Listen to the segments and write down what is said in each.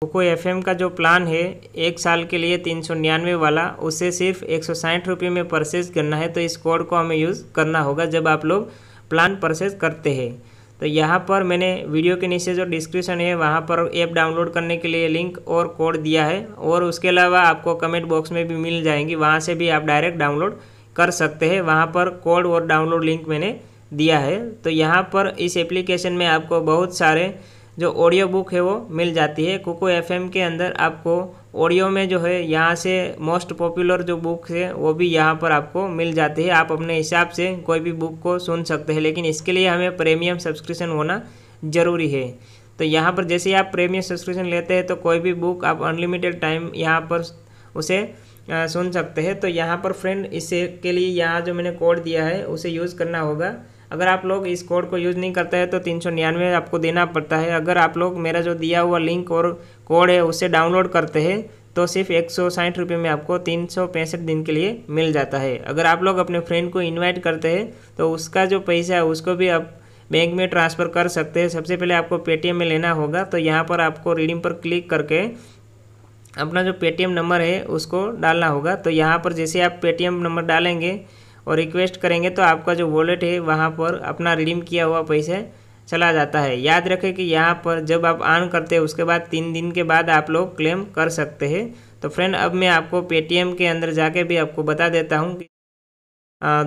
Poco F का जो plan है एक साल के लिए तीन सौ निन्यानवे वाला उसे सिर्फ एक सौ साठ रुपये में परसेज करना है तो इस कोड को हमें यूज़ करना होगा जब आप लोग प्लान परसेज करते हैं तो यहाँ पर मैंने वीडियो के नीचे जो डिस्क्रिप्शन है वहाँ पर ऐप डाउनलोड करने के लिए लिंक और कोड दिया है और उसके अलावा आपको कमेंट बॉक्स में भी मिल जाएंगी वहाँ से भी आप डायरेक्ट डाउनलोड कर सकते हैं वहाँ पर कोड और डाउनलोड लिंक मैंने दिया है तो यहाँ पर इस एप्लीकेशन में आपको बहुत सारे जो ऑडियो बुक है वो मिल जाती है कोको एफ के अंदर आपको ऑडियो में जो है यहाँ से मोस्ट पॉपुलर जो बुक है वो भी यहाँ पर आपको मिल जाती है आप अपने हिसाब से कोई भी बुक को सुन सकते हैं लेकिन इसके लिए हमें प्रीमियम सब्सक्रिप्शन होना ज़रूरी है तो यहाँ पर जैसे आप प्रीमियम सब्सक्रिप्शन लेते हैं तो कोई भी बुक आप अनलिमिटेड टाइम यहाँ पर उसे सुन सकते हैं तो यहाँ पर फ्रेंड इसके के लिए यहाँ जो मैंने कोड दिया है उसे यूज़ करना होगा अगर आप लोग इस कोड को यूज़ नहीं करते हैं तो तीन सौ निन्यानवे आपको देना पड़ता है अगर आप लोग मेरा जो दिया हुआ लिंक और कोड है उसे डाउनलोड करते हैं तो सिर्फ एक सौ साठ रुपये में आपको तीन सौ पैंसठ दिन के लिए मिल जाता है अगर आप लोग अपने फ्रेंड को इनवाइट करते हैं तो उसका जो पैसा है उसको भी आप बैंक में ट्रांसफ़र कर सकते हैं सबसे पहले आपको पेटीएम में लेना होगा तो यहाँ पर आपको रीडिंग पर क्लिक करके अपना जो पेटीएम नंबर है उसको डालना होगा तो यहाँ पर जैसे आप पेटीएम नंबर डालेंगे और रिक्वेस्ट करेंगे तो आपका जो वॉलेट है वहाँ पर अपना रिडीम किया हुआ पैसे चला जाता है याद रखें कि यहाँ पर जब आप ऑन करते हैं उसके बाद तीन दिन के बाद आप लोग क्लेम कर सकते हैं तो फ्रेंड अब मैं आपको पेटीएम के अंदर जाके भी आपको बता देता हूँ कि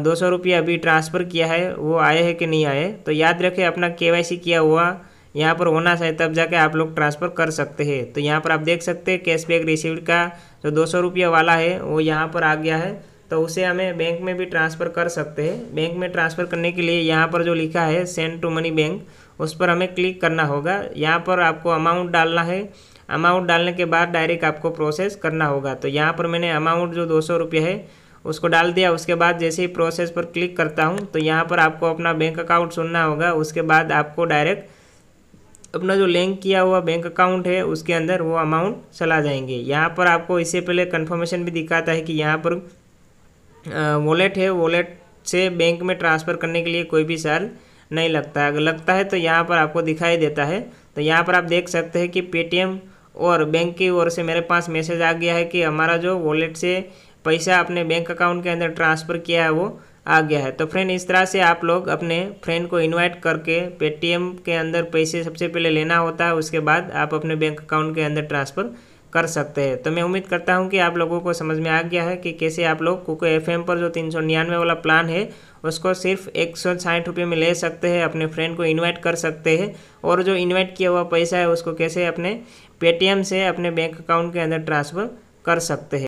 दो सौ अभी ट्रांसफ़र किया है वो आए हैं कि नहीं आए तो याद रखें अपना केवाईसी किया हुआ यहाँ पर होना चाहिए तब जाके आप लोग ट्रांसफ़र कर सकते हैं तो यहाँ पर आप देख सकते हैं कैशबैक रिसीव्ड का जो दो सौ वाला है वो यहाँ पर आ गया है तो उसे हमें बैंक में भी ट्रांसफ़र कर सकते हैं बैंक में ट्रांसफ़र करने के लिए यहाँ पर जो लिखा है सेंड टू मनी बैंक उस पर हमें क्लिक करना होगा यहाँ पर आपको अमाउंट डालना है अमाउंट डालने के बाद डायरेक्ट आपको प्रोसेस करना होगा तो यहाँ पर मैंने अमाउंट जो दो सौ रुपये है उसको डाल दिया उसके बाद जैसे ही प्रोसेस पर क्लिक करता हूँ तो यहाँ पर आपको अपना बैंक अकाउंट सुनना होगा उसके बाद आपको डायरेक्ट अपना जो लिंक किया हुआ बैंक अकाउंट है उसके अंदर वो अमाउंट चला जाएंगे यहाँ पर आपको इससे पहले कन्फर्मेशन भी दिखाता है कि यहाँ पर वॉलेट है वॉलेट से बैंक में ट्रांसफ़र करने के लिए कोई भी चार्ज नहीं लगता है अगर लगता है तो यहाँ पर आपको दिखाई देता है तो यहाँ पर आप देख सकते हैं कि पेटीएम और बैंक की ओर से मेरे पास मैसेज आ गया है कि हमारा जो वॉलेट से पैसा अपने बैंक अकाउंट के अंदर ट्रांसफ़र किया है वो आ गया है तो फ्रेंड इस तरह से आप लोग अपने फ्रेंड को इनवाइट करके पेटीएम के अंदर पैसे सबसे पहले लेना होता है उसके बाद आप अपने बैंक अकाउंट के अंदर ट्रांसफ़र कर सकते हैं तो मैं उम्मीद करता हूं कि आप लोगों को समझ में आ गया है कि कैसे आप लोग कुको एफ पर जो तीन सौ निन्यानवे वाला प्लान है उसको सिर्फ एक सौ साठ रुपये में ले सकते हैं अपने फ्रेंड को इनवाइट कर सकते हैं और जो इनवाइट किया हुआ पैसा है उसको कैसे अपने पेटीएम से अपने बैंक अकाउंट के अंदर ट्रांसफ़र कर सकते हैं